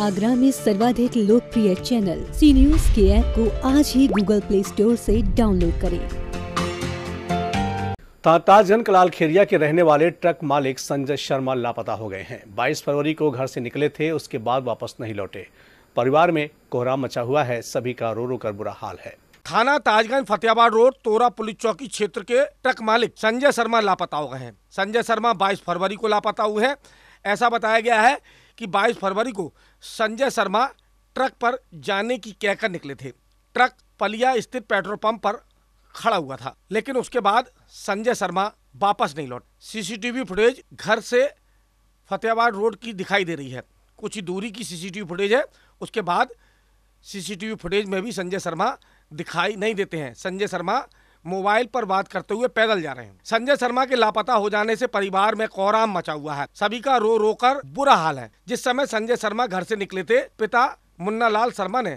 आगरा में सर्वाधिक लोकप्रिय चैनल सी न्यूज के ऐप को आज ही गूगल प्ले स्टोर से डाउनलोड करें ताजगंज कलाल खेरिया के रहने वाले ट्रक मालिक संजय शर्मा लापता हो गए हैं 22 फरवरी को घर से निकले थे उसके बाद वापस नहीं लौटे परिवार में कोहराम मचा हुआ है सभी का रो रो कर बुरा हाल है थाना ताजगंज फतेहाबाद रोड तोरा पुलिस चौकी क्षेत्र के ट्रक मालिक संजय शर्मा लापता हो गए हैं संजय शर्मा 22 फरवरी को लापता हुए हैं ऐसा बताया गया है कि 22 फरवरी को संजय शर्मा ट्रक पर जाने की कहकर निकले थे ट्रक पलिया स्थित पेट्रोल पंप पर खड़ा हुआ था लेकिन उसके बाद संजय शर्मा वापस नहीं लौट सीसीटीवी फुटेज घर से फतेहाबाद रोड की दिखाई दे रही है कुछ ही दूरी की सीसीटीवी फुटेज है उसके बाद सीसीटीवी फुटेज में भी संजय शर्मा दिखाई नहीं देते हैं संजय शर्मा मोबाइल पर बात करते हुए पैदल जा रहे हैं संजय शर्मा के लापता हो जाने से परिवार में कोराम मचा हुआ है सभी का रो रो कर बुरा हाल है जिस समय संजय शर्मा घर से निकले थे पिता मुन्ना लाल शर्मा ने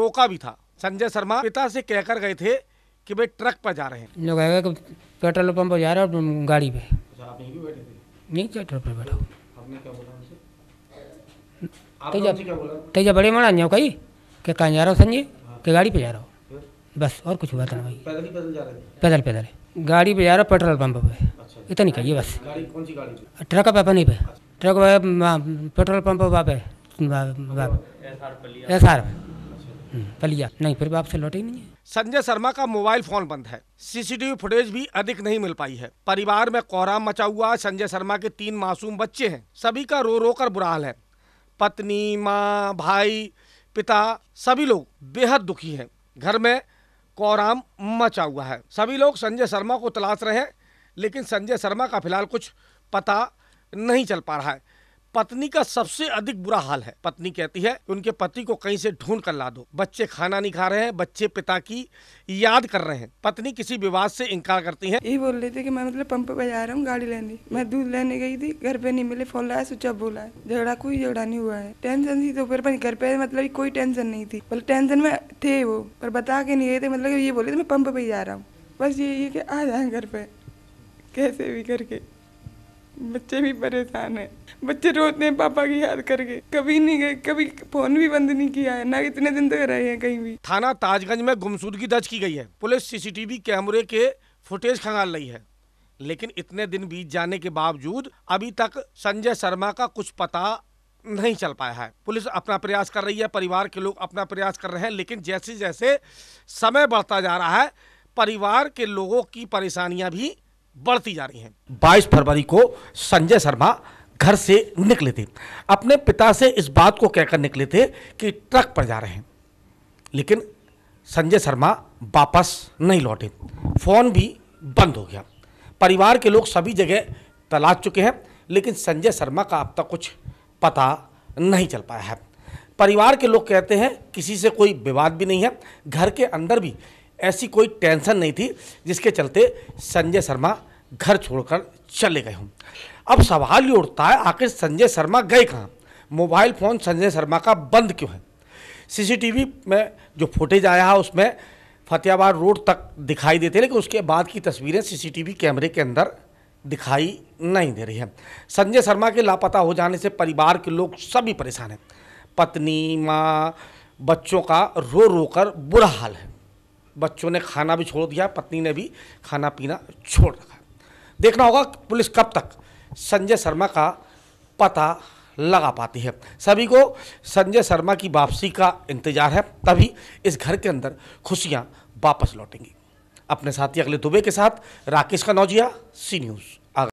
टोका भी था संजय शर्मा पिता से कहकर गए थे कि वे ट्रक पर जा रहे हैं लोग पेट्रोल पंप जा रहे हैं गाड़ी पे अच्छा, नहीं पेट्रोल पर बैठा तेजा कही क्या जा रहा हूँ संजय हाँ। के गाड़ी पे जा रहा हूँ बस और कुछ बताना भाई पैदल पैदल जा गाड़ी पे जा रहा पेट्रोल पंप पे अच्छा, अच्छा। इतना नहीं कहिए बस गाड़ी कौन सी ट्रक पे नहीं पे ट्रक पेट्रोल पंप पे एस आर अच्छा। हम्म, पलिया नहीं फिर वापस लौटे ही नहीं संजय शर्मा का मोबाइल फोन बंद है सीसीटीवी फुटेज भी अधिक नहीं मिल पाई है परिवार में कोहराम मचा हुआ संजय शर्मा के तीन मासूम बच्चे हैं सभी का रो रो कर बुरा हाल है पत्नी माँ भाई पिता सभी लोग बेहद दुखी हैं घर में कोराम मचा हुआ है सभी लोग संजय शर्मा को तलाश रहे हैं लेकिन संजय शर्मा का फिलहाल कुछ पता नहीं चल पा रहा है पत्नी का सबसे अधिक बुरा हाल है पत्नी कहती है कि उनके पति को कहीं से ढूंढ कर ला दो बच्चे खाना नहीं खा रहे हैं बच्चे पिता की याद कर रहे हैं पत्नी किसी विवाद से इनकार करती है यही बोल रही थी कि मैं मतलब पंप पे जा रहा हूँ गाड़ी लेने मैं दूध लेने गई थी घर पे नहीं मिले फोन लाया सुचा बोला है झगड़ा कोई झगड़ा नहीं हुआ है टेंशन थी तो फिर घर पे मतलब कोई टेंशन नहीं थी मतलब टेंशन में थे वो पर बता के नहीं गए थे मतलब ये बोले थे मैं पंप पे जा रहा हूँ बस ये ये कि आ जाए घर पे कैसे भी करके बच्चे भी परेशान हैं बच्चे रोते हैं पापा की याद करके कभी नहीं गए कभी फोन भी बंद नहीं किया है ना इतने दिन तक रहे हैं कहीं भी थाना ताजगंज में गुमसुदगी दर्ज की गई है पुलिस सीसीटीवी कैमरे के फुटेज खंगाल रही है लेकिन इतने दिन बीत जाने के बावजूद अभी तक संजय शर्मा का कुछ पता नहीं चल पाया है पुलिस अपना प्रयास कर रही है परिवार के लोग अपना प्रयास कर रहे हैं लेकिन जैसे जैसे समय बढ़ता जा रहा है परिवार के लोगों की परेशानियां भी बढ़ती जा रही हैं 22 फरवरी को संजय शर्मा घर से निकले थे अपने पिता से इस बात को कहकर निकले थे कि ट्रक पर जा रहे हैं लेकिन संजय शर्मा वापस नहीं लौटे फ़ोन भी बंद हो गया परिवार के लोग सभी जगह तलाश चुके हैं लेकिन संजय शर्मा का अब तक कुछ पता नहीं चल पाया है परिवार के लोग कहते हैं किसी से कोई विवाद भी नहीं है घर के अंदर भी ऐसी कोई टेंशन नहीं थी जिसके चलते संजय शर्मा घर छोड़कर चले गए हों अब सवाल ये उठता है आखिर संजय शर्मा गए कहाँ मोबाइल फ़ोन संजय शर्मा का बंद क्यों है सीसीटीवी में जो फुटेज आया है उसमें फतेहाबाद रोड तक दिखाई देते लेकिन उसके बाद की तस्वीरें सीसीटीवी कैमरे के अंदर दिखाई नहीं दे रही है संजय शर्मा के लापता हो जाने से परिवार के लोग सभी परेशान हैं पत्नी माँ बच्चों का रो रो कर बुरा हाल है बच्चों ने खाना भी छोड़ दिया पत्नी ने भी खाना पीना छोड़ रखा देखना होगा पुलिस कब तक संजय शर्मा का पता लगा पाती है सभी को संजय शर्मा की वापसी का इंतजार है तभी इस घर के अंदर खुशियाँ वापस लौटेंगी अपने साथी अगले दुबे के साथ राकेश का नौजिया सी न्यूज़